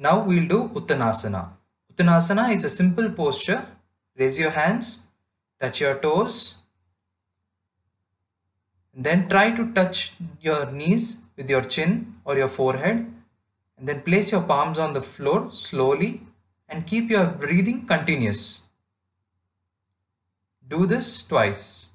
Now we'll do Uttanasana. Uttanasana is a simple posture. Raise your hands, touch your toes. Then try to touch your knees with your chin or your forehead. And then place your palms on the floor slowly and keep your breathing continuous. Do this twice.